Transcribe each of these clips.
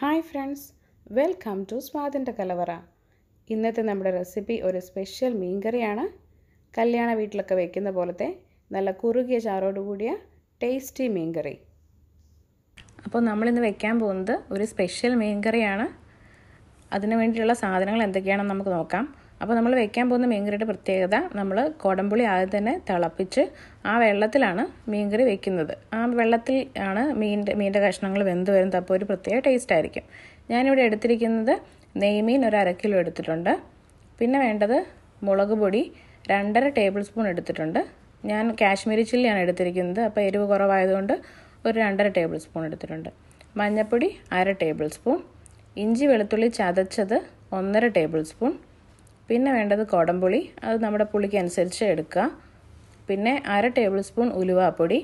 hi friends welcome to സ്വാതിൻ്റെ കലവറ ഇന്നത്തെ നമ്മുടെ റെസിപ്പി ഒരു സ്പെഷ്യൽ മീൻകറിയാണ് കല്യാണ വീട്ടിലൊക്കെ വെക്കുന്ന പോലത്തെ നല്ല കുറുകിയ ചാറോട് കൂടിയ ടേസ്റ്റി മീൻകറി അപ്പോൾ നമ്മളിന്ന് വെക്കാൻ പോകുന്നത് ഒരു സ്പെഷ്യൽ മീൻകറിയാണ് അതിനു വേണ്ടിയിട്ടുള്ള സാധനങ്ങൾ എന്തൊക്കെയാണെന്ന് നമുക്ക് നോക്കാം അപ്പോൾ നമ്മൾ വെക്കാൻ പോകുന്ന മീൻകറിയുടെ പ്രത്യേകത നമ്മൾ കുടംപുളി ആദ്യം തന്നെ തിളപ്പിച്ച് ആ വെള്ളത്തിലാണ് മീൻകറി വെക്കുന്നത് ആ വെള്ളത്തിൽ ആണ് മീൻ്റെ മീൻ്റെ കഷ്ണങ്ങൾ വെന്ത് വരുന്നത് അപ്പോൾ ഒരു പ്രത്യേക ടേസ്റ്റ് ആയിരിക്കും ഞാനിവിടെ എടുത്തിരിക്കുന്നത് നെയ്മീൻ ഒരു അര കിലോ എടുത്തിട്ടുണ്ട് പിന്നെ വേണ്ടത് മുളക് പൊടി രണ്ടര ടേബിൾ സ്പൂൺ എടുത്തിട്ടുണ്ട് ഞാൻ കാശ്മീരി ചില്ലിയാണ് എടുത്തിരിക്കുന്നത് അപ്പോൾ എരിവ് കുറവായതുകൊണ്ട് ഒരു രണ്ടര ടേബിൾ സ്പൂൺ എടുത്തിട്ടുണ്ട് മഞ്ഞൾപ്പൊടി അര ടേബിൾ സ്പൂൺ ഇഞ്ചി വെളുത്തുള്ളി ചതച്ചത് ഒന്നര ടേബിൾ സ്പൂൺ പിന്നെ വേണ്ടത് കോടംപുളി അത് നമ്മുടെ പുളിക്ക് അനുസരിച്ച് എടുക്കുക പിന്നെ അര ടേബിൾ സ്പൂൺ ഉലുവാപ്പൊടി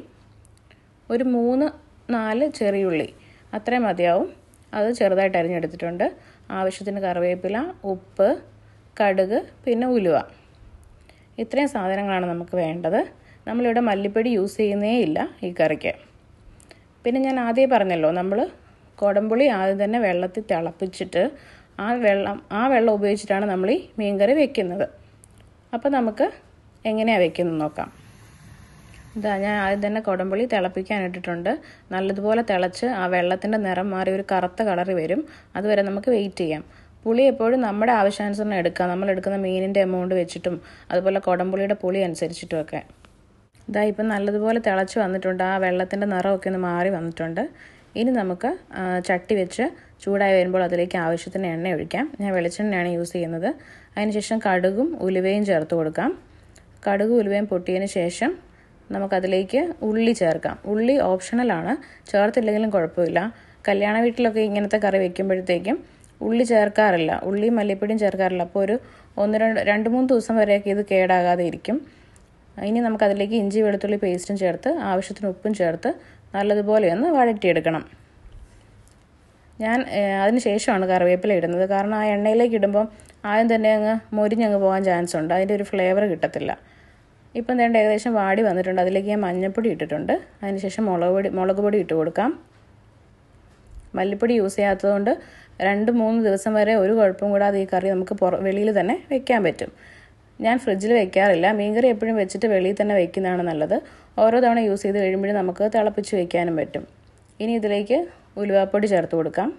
ഒരു മൂന്ന് നാല് ചെറിയുള്ളി അത്രയും മതിയാവും അത് ചെറുതായിട്ട് അരിഞ്ഞെടുത്തിട്ടുണ്ട് ആവശ്യത്തിന് കറിവേപ്പില ഉപ്പ് കടുക് പിന്നെ ഉലുവ ഇത്രയും സാധനങ്ങളാണ് നമുക്ക് വേണ്ടത് നമ്മളിവിടെ മല്ലിപ്പൊടി യൂസ് ചെയ്യുന്നേ ഇല്ല ഈ കറിക്ക് പിന്നെ ഞാൻ ആദ്യമേ പറഞ്ഞല്ലോ നമ്മൾ കോടംപുളി ആദ്യം തന്നെ വെള്ളത്തിൽ തിളപ്പിച്ചിട്ട് ആ വെള്ളം ആ വെള്ളം ഉപയോഗിച്ചിട്ടാണ് നമ്മൾ ഈ മീൻകറി വെക്കുന്നത് അപ്പോൾ നമുക്ക് എങ്ങനെയാണ് വെക്കുന്നത് നോക്കാം ഇതാ ഞാൻ ആദ്യം തന്നെ കുടംപുളി തിളപ്പിക്കാനിട്ടിട്ടുണ്ട് നല്ലതുപോലെ തിളച്ച് ആ വെള്ളത്തിൻ്റെ നിറം മാറി ഒരു കറുത്ത കളറി വരും അതുവരെ നമുക്ക് വെയിറ്റ് ചെയ്യാം പുളി എപ്പോഴും നമ്മുടെ ആവശ്യാനുസരണം എടുക്കാം നമ്മൾ എടുക്കുന്ന മീനിൻ്റെ എമൗണ്ട് വെച്ചിട്ടും അതുപോലെ കുടംപുളിയുടെ പുളി അനുസരിച്ചിട്ടുമൊക്കെ ഇതാ ഇപ്പം നല്ലതുപോലെ തിളച്ച് വന്നിട്ടുണ്ട് ആ വെള്ളത്തിൻ്റെ നിറമൊക്കെ ഒന്ന് മാറി വന്നിട്ടുണ്ട് ഇനി നമുക്ക് ചട്ടി വെച്ച് ചൂടായി വരുമ്പോൾ അതിലേക്ക് ആവശ്യത്തിന് എണ്ണ ഒഴിക്കാം ഞാൻ വെളിച്ചെണ്ണയാണ് യൂസ് ചെയ്യുന്നത് അതിനുശേഷം കടുകും ഉലുവയും ചേർത്ത് കൊടുക്കാം കടുക് ഉലുവയും പൊട്ടിയതിന് ശേഷം നമുക്കതിലേക്ക് ഉള്ളി ചേർക്കാം ഉള്ളി ഓപ്ഷണലാണ് ചേർത്തില്ലെങ്കിലും കുഴപ്പമില്ല കല്യാണ വീട്ടിലൊക്കെ ഇങ്ങനത്തെ കറി വെക്കുമ്പോഴത്തേക്കും ഉള്ളി ചേർക്കാറില്ല ഉള്ളിയും മല്ലിപ്പൊടിയും ചേർക്കാറില്ല അപ്പോൾ ഒരു ഒന്ന് രണ്ട് രണ്ട് മൂന്ന് ദിവസം വരെയൊക്കെ ഇത് കേടാകാതെ ഇരിക്കും ഇനി നമുക്കതിലേക്ക് ഇഞ്ചി വെളുത്തുള്ളി പേസ്റ്റും ചേർത്ത് ആവശ്യത്തിന് ഉപ്പും ചേർത്ത് നല്ലതുപോലെ ഒന്ന് വഴറ്റിയെടുക്കണം ഞാൻ അതിന് ശേഷമാണ് കറിവേപ്പില ഇടുന്നത് കാരണം ആ എണ്ണയിലേക്ക് ഇടുമ്പം ആദ്യം തന്നെ അങ്ങ് മുരിഞ്ഞങ്ങ് പോകാൻ ചാൻസ് ഉണ്ട് അതിൻ്റെ ഒരു ഫ്ലേവർ കിട്ടത്തില്ല ഇപ്പം തേണ്ട ഏകദേശം വാടി വന്നിട്ടുണ്ട് അതിലേക്ക് ഞാൻ മഞ്ഞൾപ്പൊടി ഇട്ടിട്ടുണ്ട് ശേഷം മുളക് പൊടി മുളക് പൊടി ഇട്ട് കൊടുക്കാം മല്ലിപ്പൊടി യൂസ് ചെയ്യാത്തതുകൊണ്ട് രണ്ട് മൂന്ന് ദിവസം വരെ ഒരു കുഴപ്പം കൂടാതെ ഈ കറി നമുക്ക് പുറ വെളിയിൽ തന്നെ വെക്കാൻ പറ്റും ഞാൻ ഫ്രിഡ്ജിൽ വെക്കാറില്ല മീൻകറി എപ്പോഴും വെച്ചിട്ട് വെളിയിൽ തന്നെ വെക്കുന്നതാണ് നല്ലത് ഓരോ തവണ യൂസ് ചെയ്ത് കഴിയുമ്പോഴും നമുക്ക് തിളപ്പിച്ച് വെക്കാനും പറ്റും ഇനി ഇതിലേക്ക് ഉലുവാപ്പൊടി ചേർത്ത് കൊടുക്കാം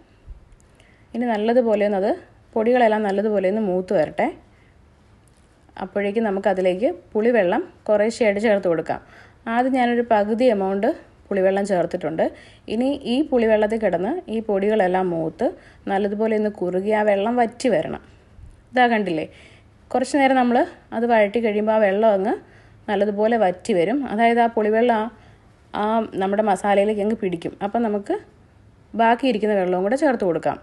ഇനി നല്ലതുപോലെ ഒന്ന് പൊടികളെല്ലാം നല്ലതുപോലെ ഒന്ന് മൂത്ത് വരട്ടെ അപ്പോഴേക്കും നമുക്കതിലേക്ക് പുളിവെള്ളം കുറേശ്ശെയായിട്ട് ചേർത്ത് കൊടുക്കാം ആദ്യം ഞാനൊരു പകുതി എമൗണ്ട് പുളിവെള്ളം ചേർത്തിട്ടുണ്ട് ഇനി ഈ പുളിവെള്ളത്തിൽ കിടന്ന് ഈ പൊടികളെല്ലാം മൂത്ത് നല്ലതുപോലെ ഒന്ന് കുറുകി ആ വെള്ളം വറ്റി വരണം ഇതാ കണ്ടില്ലേ കുറച്ച് നേരം നമ്മൾ അത് വഴറ്റി കഴിയുമ്പോൾ ആ വെള്ളം അങ്ങ് നല്ലതുപോലെ വറ്റി വരും അതായത് ആ പുളിവെള്ളം ആ ആ നമ്മുടെ മസാലയിലേക്ക് അങ്ങ് പിടിക്കും അപ്പം നമുക്ക് ബാക്കിയിരിക്കുന്ന വെള്ളവും കൂടെ ചേർത്ത് കൊടുക്കാം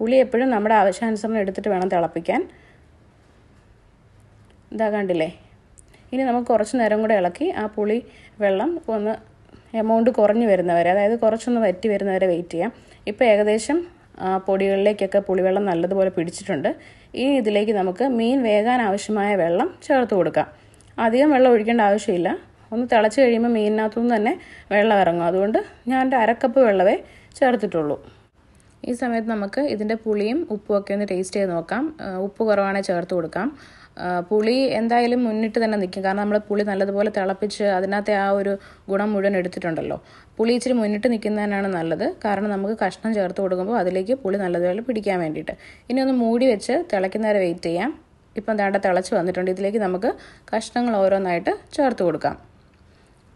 പുളി എപ്പോഴും നമ്മുടെ ആവശ്യാനുസരണം എടുത്തിട്ട് വേണം തിളപ്പിക്കാൻ ഇതാ കണ്ടില്ലേ ഇനി നമുക്ക് കുറച്ച് നേരം കൂടെ ഇളക്കി ആ പുളി വെള്ളം ഒന്ന് എമൗണ്ട് കുറഞ്ഞു വരുന്നവരെ അതായത് കുറച്ചൊന്ന് വറ്റി വരുന്നവരെ വെയിറ്റ് ചെയ്യാം ഇപ്പോൾ ഏകദേശം പൊടികളിലേക്കൊക്കെ പുളിവെള്ളം നല്ലതുപോലെ പിടിച്ചിട്ടുണ്ട് ഈ ഇതിലേക്ക് നമുക്ക് മീൻ വേകാൻ ആവശ്യമായ വെള്ളം ചേർത്ത് കൊടുക്കാം അധികം വെള്ളം ഒഴിക്കേണ്ട ആവശ്യമില്ല ഒന്ന് തിളച്ച് കഴിയുമ്പോൾ മീനിനകത്തുനിന്ന് തന്നെ വെള്ളം ഇറങ്ങും അതുകൊണ്ട് ഞാൻ എൻ്റെ അരക്കപ്പ് വെള്ളമേ ചേർത്തിട്ടുള്ളൂ ഈ സമയത്ത് നമുക്ക് ഇതിൻ്റെ പുളിയും ഉപ്പും ഒക്കെ ഒന്ന് ടേസ്റ്റ് ചെയ്ത് നോക്കാം ഉപ്പ് കുറവാണെങ്കിൽ ചേർത്ത് കൊടുക്കാം പുളി എന്തായാലും മുന്നിട്ട് തന്നെ നിൽക്കും കാരണം നമ്മൾ പുളി നല്ലതുപോലെ തിളപ്പിച്ച് അതിനകത്തെ ആ ഒരു ഗുണം മുഴുവൻ എടുത്തിട്ടുണ്ടല്ലോ പുളി ഇച്ചിരി മുന്നിട്ട് നിൽക്കുന്നതിനാണ് നല്ലത് കാരണം നമുക്ക് കഷ്ണം ചേർത്ത് കൊടുക്കുമ്പോൾ അതിലേക്ക് പുളി നല്ലതുപോലെ പിടിക്കാൻ വേണ്ടിയിട്ട് ഇനി ഒന്ന് മൂടി വെച്ച് തിളയ്ക്കുന്നവരെ വെയിറ്റ് ചെയ്യാം ഇപ്പം താണ്ട തിളച്ച് വന്നിട്ടുണ്ട് ഇതിലേക്ക് നമുക്ക് കഷ്ണങ്ങൾ ഓരോന്നായിട്ട് ചേർത്ത് കൊടുക്കാം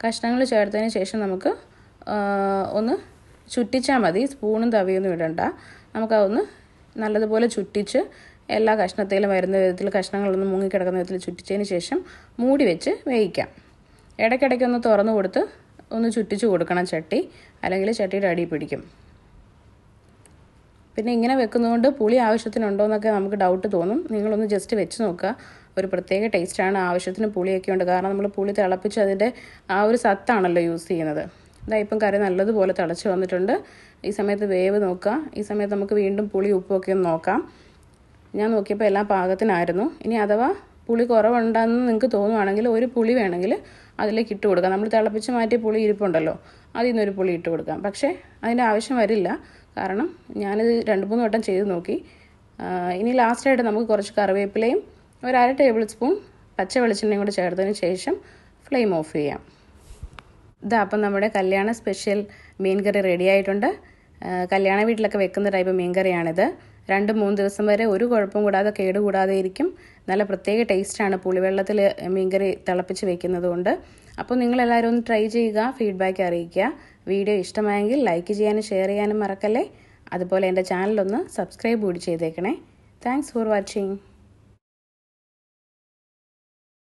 കഷ്ണങ്ങൾ ചേർത്തതിന് ശേഷം നമുക്ക് ഒന്ന് ചുറ്റിച്ചാൽ മതി സ്പൂണും തവിയൊന്നും ഇടണ്ട നമുക്കതൊന്ന് നല്ലതുപോലെ ചുറ്റിച്ച് എല്ലാ കഷ്ണത്തിലും വരുന്ന വിധത്തിൽ കഷ്ണങ്ങളൊന്നും മുങ്ങിക്കിടക്കുന്ന വിധത്തിൽ ചുറ്റിച്ചതിന് ശേഷം മൂടി വെച്ച് വേവിക്കാം ഇടയ്ക്കിടയ്ക്ക് ഒന്ന് തുറന്നു കൊടുത്ത് ഒന്ന് ചുറ്റിച്ചു കൊടുക്കണം ചട്ടി അല്ലെങ്കിൽ ചട്ടിയുടെ അടി പിടിക്കും പിന്നെ ഇങ്ങനെ വെക്കുന്നതുകൊണ്ട് പുളി ആവശ്യത്തിനുണ്ടോ എന്നൊക്കെ നമുക്ക് ഡൗട്ട് തോന്നും നിങ്ങളൊന്ന് ജസ്റ്റ് വെച്ച് നോക്കുക ഒരു പ്രത്യേക ടേസ്റ്റാണ് ആവശ്യത്തിന് പുളിയൊക്കെ ഉണ്ട് കാരണം നമ്മൾ പുളി തിളപ്പിച്ച് അതിൻ്റെ ആ ഒരു സത്താണല്ലോ യൂസ് ചെയ്യുന്നത് ഇതാ ഇപ്പം കറി നല്ലതുപോലെ തിളച്ച് വന്നിട്ടുണ്ട് ഈ സമയത്ത് വേവ് നോക്കുക ഈ സമയത്ത് നമുക്ക് വീണ്ടും പുളി ഉപ്പൊക്കെ ഒന്ന് നോക്കാം ഞാൻ നോക്കിയപ്പോൾ എല്ലാം പാകത്തിനായിരുന്നു ഇനി അഥവാ പുളി കുറവുണ്ടെന്ന് നിങ്ങൾക്ക് തോന്നുവാണെങ്കിൽ ഒരു പുളി വേണമെങ്കിൽ അതിലേക്ക് ഇട്ട് കൊടുക്കാം നമ്മൾ തിളപ്പിച്ച് മാറ്റിയ പുളി ഇരിപ്പുണ്ടല്ലോ അതിൽ നിന്നൊരു പുളി ഇട്ട് കൊടുക്കാം പക്ഷേ അതിൻ്റെ ആവശ്യം വരില്ല കാരണം ഞാനിത് രണ്ട് മൂന്ന് വട്ടം ചെയ്ത് നോക്കി ഇനി ലാസ്റ്റായിട്ട് നമുക്ക് കുറച്ച് കറിവേപ്പിലയും ഒരു അര ടേബിൾ സ്പൂൺ പച്ച വെളിച്ചെണ്ണയും കൂടെ ചേർത്തതിന് ശേഷം ഫ്ലെയിം ഓഫ് ചെയ്യാം ഇതാ അപ്പം നമ്മുടെ കല്യാണ സ്പെഷ്യൽ മീൻ കറി റെഡി ആയിട്ടുണ്ട് കല്യാണ വീട്ടിലൊക്കെ വെക്കുന്ന ടൈപ്പ് മീൻ കറിയാണിത് രണ്ട് മൂന്ന് ദിവസം വരെ ഒരു കുഴപ്പം കൂടാതെ കേടുകൂടാതെ ഇരിക്കും നല്ല പ്രത്യേക ടേസ്റ്റാണ് പുളിവെള്ളത്തിൽ മീൻകറി തിളപ്പിച്ച് വെക്കുന്നത് കൊണ്ട് അപ്പോൾ നിങ്ങളെല്ലാവരും ഒന്ന് ട്രൈ ചെയ്യുക ഫീഡ്ബാക്ക് അറിയിക്കുക വീഡിയോ ഇഷ്ടമായെങ്കിൽ ലൈക്ക് ചെയ്യാനും ഷെയർ ചെയ്യാനും മറക്കല്ലേ അതുപോലെ എൻ്റെ ചാനലൊന്ന് സബ്സ്ക്രൈബ് കൂടി ചെയ്തേക്കണേ താങ്ക്സ് ഫോർ വാച്ചിങ്